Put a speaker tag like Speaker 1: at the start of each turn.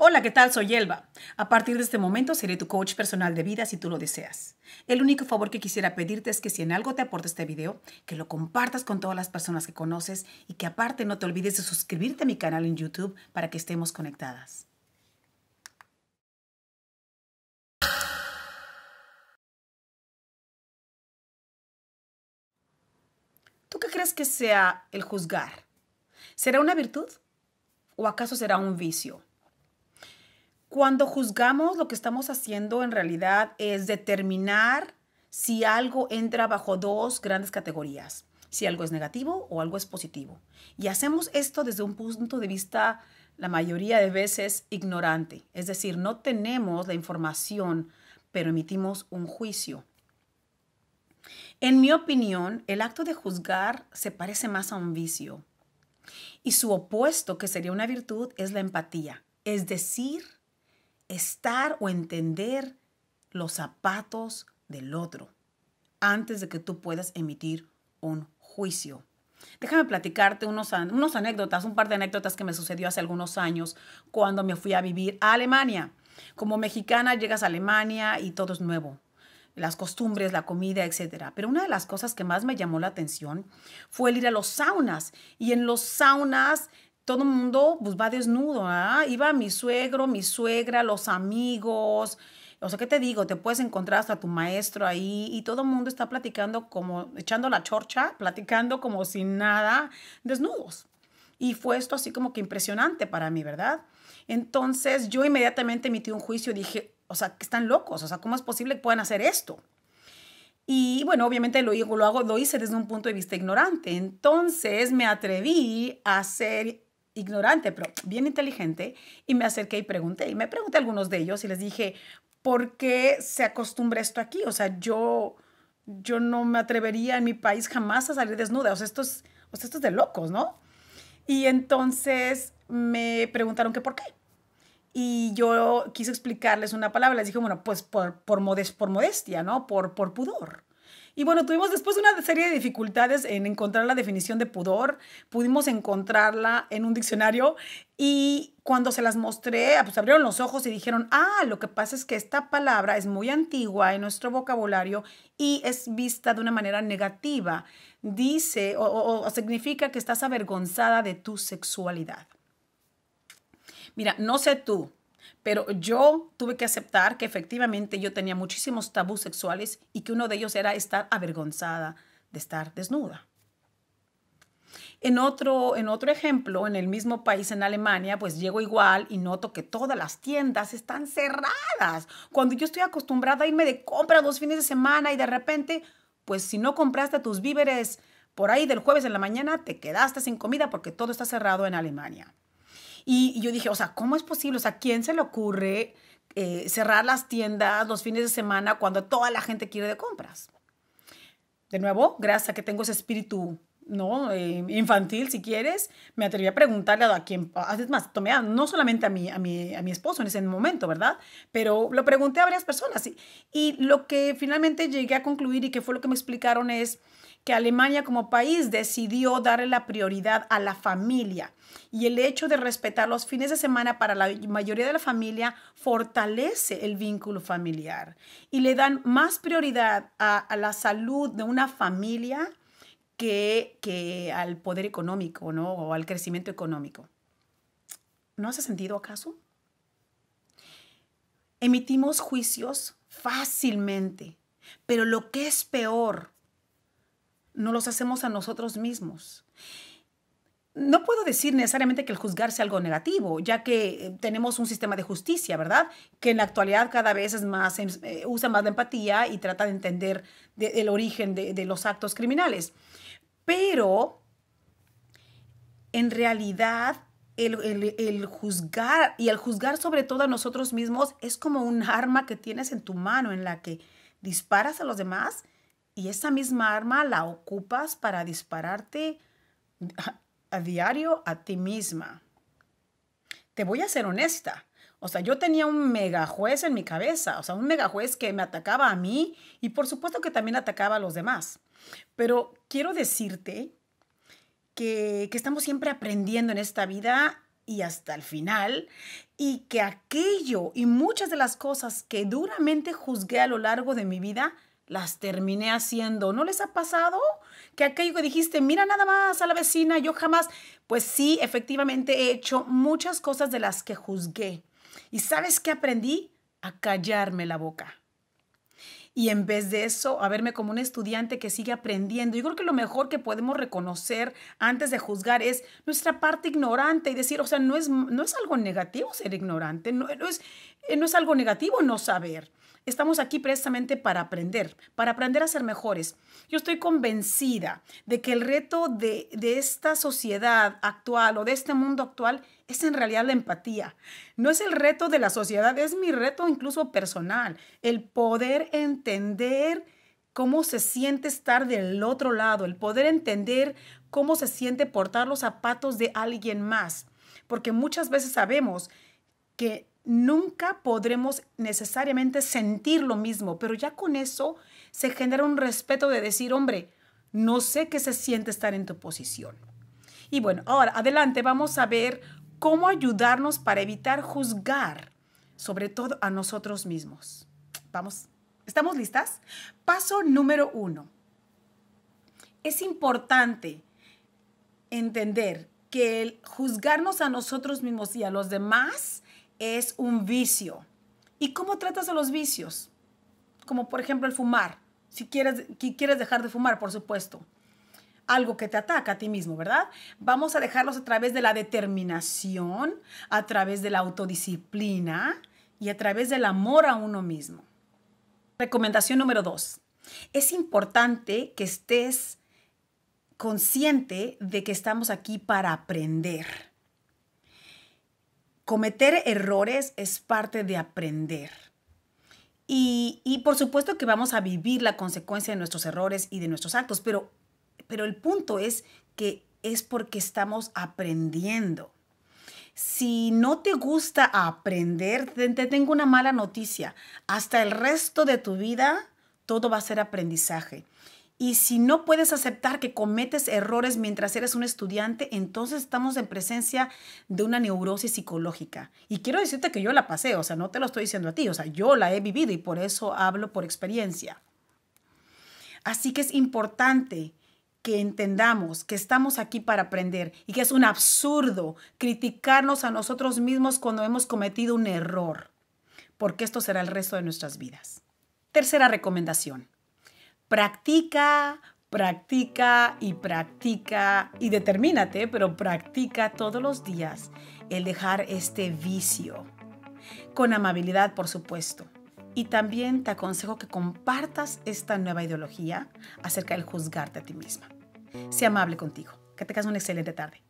Speaker 1: Hola, ¿qué tal? Soy Elba. A partir de este momento seré tu coach personal de vida si tú lo deseas. El único favor que quisiera pedirte es que si en algo te aporta este video, que lo compartas con todas las personas que conoces y que aparte no te olvides de suscribirte a mi canal en YouTube para que estemos conectadas. ¿Tú qué crees que sea el juzgar? ¿Será una virtud o acaso será un vicio? Cuando juzgamos, lo que estamos haciendo en realidad es determinar si algo entra bajo dos grandes categorías, si algo es negativo o algo es positivo. Y hacemos esto desde un punto de vista, la mayoría de veces, ignorante. Es decir, no tenemos la información, pero emitimos un juicio. En mi opinión, el acto de juzgar se parece más a un vicio. Y su opuesto, que sería una virtud, es la empatía, es decir, estar o entender los zapatos del otro antes de que tú puedas emitir un juicio. Déjame platicarte unos, unos anécdotas, un par de anécdotas que me sucedió hace algunos años cuando me fui a vivir a Alemania. Como mexicana llegas a Alemania y todo es nuevo, las costumbres, la comida, etcétera. Pero una de las cosas que más me llamó la atención fue el ir a los saunas. Y en los saunas todo el mundo pues va desnudo, ¿ah? Iba mi suegro, mi suegra, los amigos, o sea, ¿qué te digo? Te puedes encontrar hasta tu maestro ahí y todo el mundo está platicando como, echando la chorcha, platicando como sin nada, desnudos. Y fue esto así como que impresionante para mí, ¿verdad? Entonces yo inmediatamente emití un juicio, y dije, o sea, que están locos, o sea, ¿cómo es posible que puedan hacer esto? Y bueno, obviamente lo, lo, hago, lo hice desde un punto de vista ignorante. Entonces me atreví a hacer ignorante, pero bien inteligente, y me acerqué y pregunté. Y me pregunté a algunos de ellos y les dije, ¿por qué se acostumbra esto aquí? O sea, yo, yo no me atrevería en mi país jamás a salir desnuda. O sea, esto es, de locos, ¿no? Y entonces me preguntaron que por qué. Y yo quise explicarles una palabra. Les dije, bueno, pues por, por modestia, ¿no? Por, por pudor. Y bueno, tuvimos después una serie de dificultades en encontrar la definición de pudor. Pudimos encontrarla en un diccionario y cuando se las mostré, ah, pues abrieron los ojos y dijeron, ah, lo que pasa es que esta palabra es muy antigua en nuestro vocabulario y es vista de una manera negativa. Dice o, o significa que estás avergonzada de tu sexualidad. Mira, no sé tú, pero yo tuve que aceptar que efectivamente yo tenía muchísimos tabús sexuales y que uno de ellos era estar avergonzada de estar desnuda. En otro, ejemplo, en el mismo país, en Alemania, pues llego igual y noto que todas las tiendas están cerradas. Cuando yo estoy acostumbrada a irme de compra dos fines de semana y de repente, pues si no compraste tus víveres por ahí del jueves en la mañana, te quedaste sin comida porque todo está cerrado en Alemania. Y, yo dije, o sea, ¿cómo es posible? O sea, ¿quién se le ocurre eh, cerrar las tiendas los fines de semana cuando toda la gente quiere de compras? De nuevo, gracias a que tengo ese espíritu ¿no? Eh, infantil, si quieres, me atreví a preguntarle a, quien, más, tomé no solamente a mi, a, mi, esposo en ese momento, ¿verdad? Pero lo pregunté a varias personas y, lo que finalmente llegué a concluir y que fue lo que me explicaron es que Alemania como país decidió darle la prioridad a la familia y el hecho de respetar los fines de semana para la mayoría de la familia fortalece el vínculo familiar y le dan más prioridad a la salud de una familia que, al poder económico, O al crecimiento económico. ¿No hace sentido acaso? Emitimos juicios fácilmente, pero lo que es peor, no los hacemos a nosotros mismos. No puedo decir necesariamente que el juzgar sea algo negativo, ya que eh, tenemos un sistema de justicia, ¿verdad? Que en la actualidad cada vez es más, em, eh, usa más la empatía y trata de entender el origen de los actos criminales pero en realidad el, juzgar y el juzgar sobre todo a nosotros mismos es como un arma que tienes en tu mano en la que disparas a los demás y esa misma arma la ocupas para dispararte a, diario a ti misma. Te voy a ser honesta. O sea, yo tenía un megajuez en mi cabeza, o sea, un megajuez que me atacaba a mí y por supuesto que también atacaba a los demás. Pero quiero decirte que, estamos siempre aprendiendo en esta vida y hasta el final, y que aquello y muchas de las cosas que duramente juzgué a lo largo de mi vida, las terminé haciendo. ¿No les ha pasado que aquello que dijiste, mira nada más a la vecina, yo jamás, pues sí, efectivamente he hecho muchas cosas de las que juzgué. ¿Y sabes qué aprendí? A callarme la boca y en vez de eso a verme como un estudiante que sigue aprendiendo. Yo creo que lo mejor que podemos reconocer antes de juzgar es nuestra parte ignorante y decir, o sea, no es, no es algo negativo ser ignorante, no, es, eh, no es algo negativo no saber. Estamos aquí precisamente para aprender, para aprender a ser mejores. Yo estoy convencida de que el reto de, de, esta sociedad actual o de este mundo actual es en realidad la empatía. No es el reto de la sociedad, es mi reto incluso personal, el poder entender entender cómo se siente estar del otro lado, el poder entender cómo se siente portar los zapatos de alguien más, porque muchas veces sabemos que nunca podremos necesariamente sentir lo mismo, pero ya con eso se genera un respeto de decir, hombre, no sé qué se siente estar en tu posición. Y bueno, ahora adelante vamos a ver cómo ayudarnos para evitar juzgar, sobre todo a nosotros mismos. Vamos. ¿Estamos listas? Paso número uno. Es importante entender que el juzgarnos a nosotros mismos y a los demás es un vicio. ¿Y cómo tratas a los vicios? Como por ejemplo el fumar. Si quieres, quieres dejar de fumar, por supuesto. Algo que te ataca a ti mismo, ¿verdad? Vamos a dejarlos a través de la determinación, a través de la autodisciplina y a través del amor a uno mismo. Recomendación número dos. Es importante que estés consciente de que estamos aquí para aprender. Cometer errores es parte de aprender. Y, por supuesto que vamos a vivir la consecuencia de nuestros errores y de nuestros actos, pero, pero el punto es que es porque estamos aprendiendo. Si no te gusta aprender, te, tengo una mala noticia. Hasta el resto de tu vida, todo va a ser aprendizaje. Y si no puedes aceptar que cometes errores mientras eres un estudiante, entonces estamos en presencia de una neurosis psicológica. Y quiero decirte que yo la pasé, o sea, no te lo estoy diciendo a ti, o sea, yo la he vivido y por eso hablo por experiencia. Así que es importante que entendamos que estamos aquí para aprender y que es un absurdo criticarnos a nosotros mismos cuando hemos cometido un error, porque esto será el resto de nuestras vidas. Tercera recomendación, practica, practica y practica y determínate, pero practica todos los días el dejar este vicio, con amabilidad por supuesto y también te aconsejo que compartas esta nueva ideología acerca del juzgarte a ti misma. Sea amable contigo. Que tengas una excelente tarde.